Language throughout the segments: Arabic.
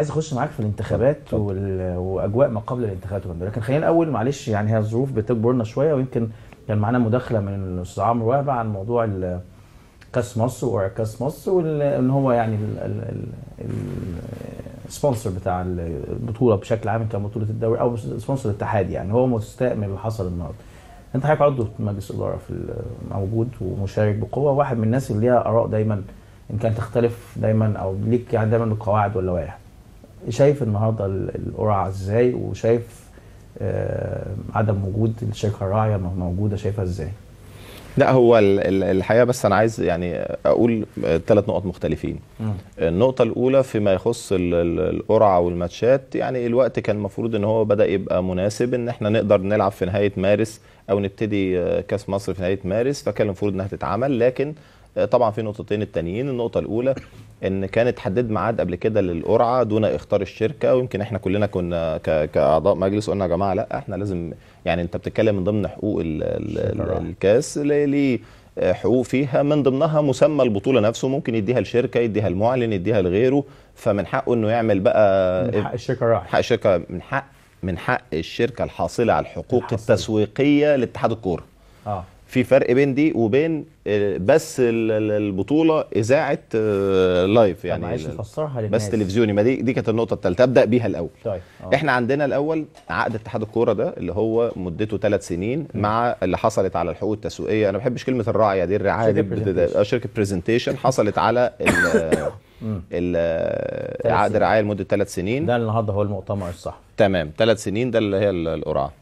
عايز اخش معاك في الانتخابات وال... واجواء ما قبل الانتخابات وكده لكن خلينا الاول معلش يعني هي الظروف بتجبرنا شويه ويمكن كان معانا مداخله من الاستاذ عمرو وهبه عن موضوع كاس مصر وكاس مصر وان هو يعني السبونسر بتاع البطوله بشكل عام كان بطوله الدوري او سبونسر الاتحاد يعني هو مستاء من اللي حصل النهارده انت حضرتك عضو مجلس اداره في موجود ومشارك بقوه واحد من الناس اللي ليها اراء دايما ان كانت تختلف دايما او ليك يعني دايما القواعد واللوائح شايف النهارده القرعه ازاي وشايف آه، عدم وجود الشركه الراعيه موجوده شايفها ازاي؟ لا هو الحقيقه بس انا عايز يعني اقول ثلاث آه، نقط مختلفين م. النقطه الاولى فيما يخص القرعه والماتشات يعني الوقت كان المفروض ان هو بدا يبقى مناسب ان احنا نقدر نلعب في نهايه مارس او نبتدي آه، كاس مصر في نهايه مارس فكان المفروض انها تتعمل لكن آه، طبعا في نقطتين التانيين النقطه الاولى ان كان اتحدد ميعاد قبل كده للقرعه دون اختار الشركه ويمكن احنا كلنا كنا كاعضاء مجلس قلنا يا جماعه لا احنا لازم يعني انت بتتكلم من ضمن حقوق الـ الـ الكاس ليه حقوق فيها من ضمنها مسمى البطوله نفسه ممكن يديها لشركه يديها المعلن يديها لغيره فمن حقه انه يعمل بقى من حق الشركه راح حق الشركه من حق من حق الشركه الحاصله على الحقوق الحصل. التسويقيه لاتحاد الكوره اه في فرق بين دي وبين آه، بس البطوله اذاعه لايف آه، يعني للناس بس تلفزيوني ما دي دي كانت النقطه الثالثه ابدا بيها الاول طيب آه. احنا عندنا الاول عقد اتحاد الكوره ده اللي هو مدته ثلاث سنين م. مع اللي حصلت على الحقوق التسويقيه انا ما بحبش كلمه الراعيه دي الرعايه دي شركه برزنتيشن حصلت على عقد الرعايه لمده ثلاث سنين ده النهارده هو المؤتمر الصح تمام ثلاث سنين ده اللي هي القرعه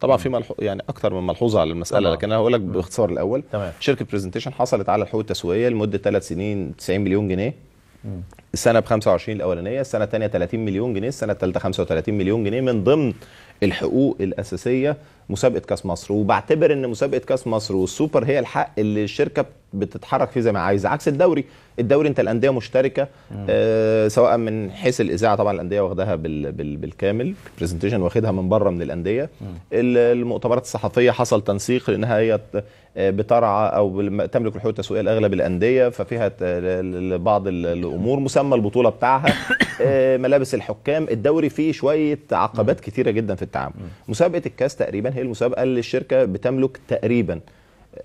طبعا في ملحو... يعني اكثر من ملحوظه على المساله طبعا. لكن انا هقول لك باختصار الاول طبعا. شركه برزنتيشن حصلت على حقوق تسويقيه لمده ثلاث سنين 90 مليون جنيه السنه ب 25 الاولانيه السنه الثانيه 30 مليون جنيه السنه الثالثه 35 مليون جنيه من ضمن الحقوق الاساسيه مسابقه كاس مصر وبعتبر ان مسابقه كاس مصر والسوبر هي الحق اللي الشركه بتتحرك فيه زي ما عايزه عكس الدوري الدوري انت الانديه مشتركه آه سواء من حيث الاذاعه طبعا الانديه واخداها بال بال بالكامل برزنتيشن واخدها من بره من الانديه المؤتمرات الصحفيه حصل تنسيق لانها هي آه، بترعى او تملك الحقوق التسويقيه لاغلب الانديه ففيها بعض الامور مسمى مسمى البطوله بتاعها آه، ملابس الحكام الدوري فيه شويه عقبات كتيره جدا في التعامل مسابقه الكاس تقريبا هي المسابقه اللي الشركه بتملك تقريبا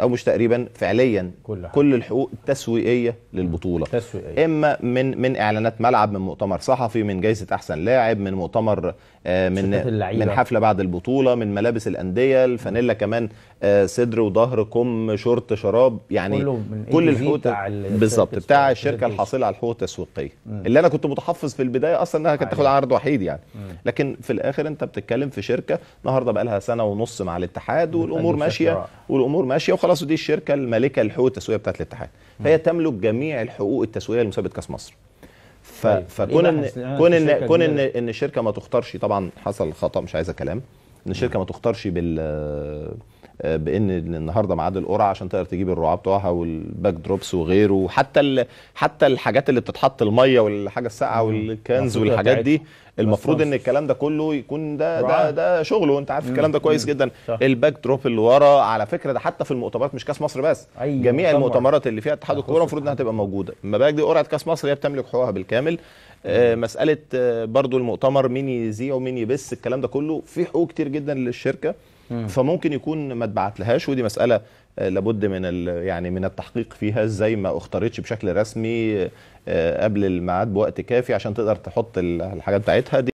او مش تقريبا فعليا كل, كل الحقوق التسويقيه للبطوله تسويقية. اما من من اعلانات ملعب من مؤتمر صحفي من جائزه احسن لاعب من مؤتمر آه، من من حفله بعد البطوله من ملابس الانديه الفانيلا كمان آه، صدر وظهر كم شورت شراب يعني كل الحقوق بالظبط بتاع الشركه الحاصله على الحقوق التسويقيه اللي انا كنت متحفظ في البدايه اصلا انها كانت تاخد عرض وحيد يعني مم. لكن في الاخر انت بتتكلم في شركه النهارده بقى لها سنه ونص مع الاتحاد والامور ماشيه والامور ماشيه وخلاص ودي الشركه المالكه للحقوق التسويقيه بتاعت الاتحاد فهي تملك جميع الحقوق التسويقيه لمسابقه كاس مصر ف... طيب، فكون إيه ان كون ان كون ان ان الشركه ما تختارش طبعا حصل خطا مش عايزه كلام ان الشركه ما تختارش بال آه، بان النهارده ميعاد القرعه عشان تقدر تجيب الرعاه بتوعها والباك دروبس وغيره وحتى حتى الحاجات اللي بتتحط الميه والحاجه الساقعه والكنز والحاجات دي المفروض ان الكلام ده كله يكون ده ده ده شغله وانت عارف الكلام ده كويس جدا الباك دروب اللي ورا على فكره ده حتى في المؤتمرات مش كاس مصر بس أيوة جميع المؤتمرات اللي فيها اتحاد الكوره المفروض انها تبقى موجوده المباك دي قرعه كاس مصر هي بتملك حقوقها بالكامل آه مساله آه، برضو المؤتمر مين يذيع ومين يبث الكلام ده كله في حقوق كتير جدا للشركه فممكن يكون ما اتبعتلهاش ودي مساله آه، لابد من يعني من التحقيق فيها ازاي ما اختارتش بشكل رسمي آه، قبل الميعاد بوقت كافي عشان تقدر تحط الحاجات بتاعتها دي